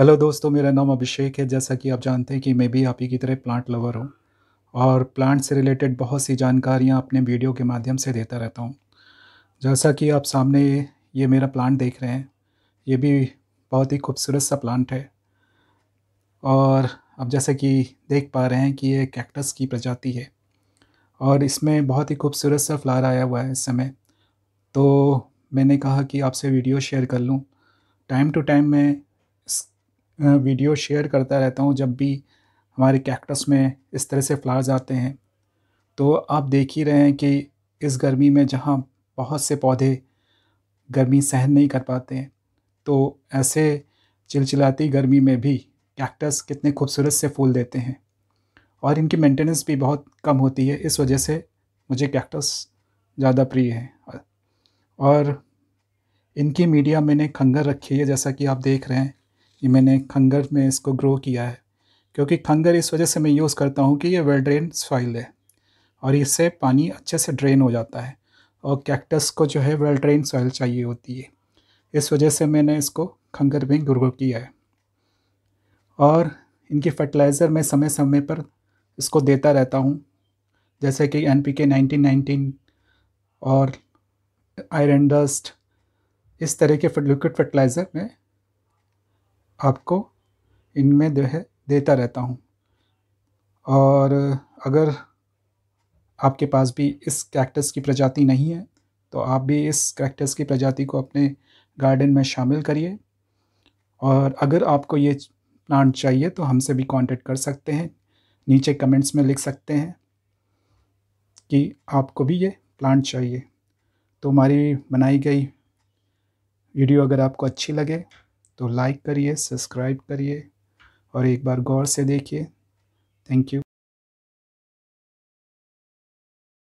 hello दोस्तों मेरा नाम अभिषेक है जैसा कि आप जानते हैं कि मैं भी आप ही की तरह प्लांट लवर हूँ और प्लांट से रिलेटेड बहुत सी जानकारियाँ अपने वीडियो के माध्यम से देता रहता हूँ जैसा कि आप सामने ये मेरा प्लांट देख रहे हैं ये भी बहुत ही खूबसूरत सा प्लांट है और अब जैसे कि देख पा रहे हैं कि ये कैक्टस की प्रजाति है और इसमें बहुत ही खूबसूरत सा फ्लार आया हुआ है इस समय तो मैंने कहा कि आपसे वीडियो शेयर कर लूँ टाइम टू टाइम मैं वीडियो शेयर करता रहता हूँ जब भी हमारे कैक्टस में इस तरह से फ्लावर्स आते हैं तो आप देख ही रहे हैं कि इस गर्मी में जहाँ बहुत से पौधे गर्मी सहन नहीं कर पाते हैं तो ऐसे चिलचिलाती गर्मी में भी कैक्टस कितने खूबसूरत से फूल देते हैं और इनकी मेंटेनेंस भी बहुत कम होती है इस वजह से मुझे कैक्टस ज़्यादा प्रिय है और इनकी मीडिया मैंने खंगर रखी है जैसा कि आप देख रहे हैं ये मैंने खंगर में इसको ग्रो किया है क्योंकि खंगर इस वजह से मैं यूज़ करता हूँ कि ये वेल ड्रेन सॉइल है और इससे पानी अच्छे से ड्रेन हो जाता है और कैक्टस को जो है वेल ड्रेन सॉइल चाहिए होती है इस वजह से मैंने इसको खंगर में ग्रो किया है और इनकी फर्टिलाइज़र मैं समय समय पर इसको देता रहता हूँ जैसे कि N P K nineteen nineteen और आयरन डस्ट इस तरह के लिक्विड फर्टिलाइज़र मैं आपको इनमें जो है देता रहता हूँ और अगर आपके पास भी इस कैक्टस की प्रजाति नहीं है तो आप भी इस कैक्टस की प्रजाति को अपने गार्डन में शामिल करिए और अगर आपको ये प्लांट चाहिए तो हमसे भी कांटेक्ट कर सकते हैं नीचे कमेंट्स में लिख सकते हैं कि आपको भी ये प्लांट चाहिए तो हमारी बनाई गई वीडियो अगर आपको अच्छी लगे तो लाइक करिए सब्सक्राइब करिए और एक बार गौर से देखिए थैंक यू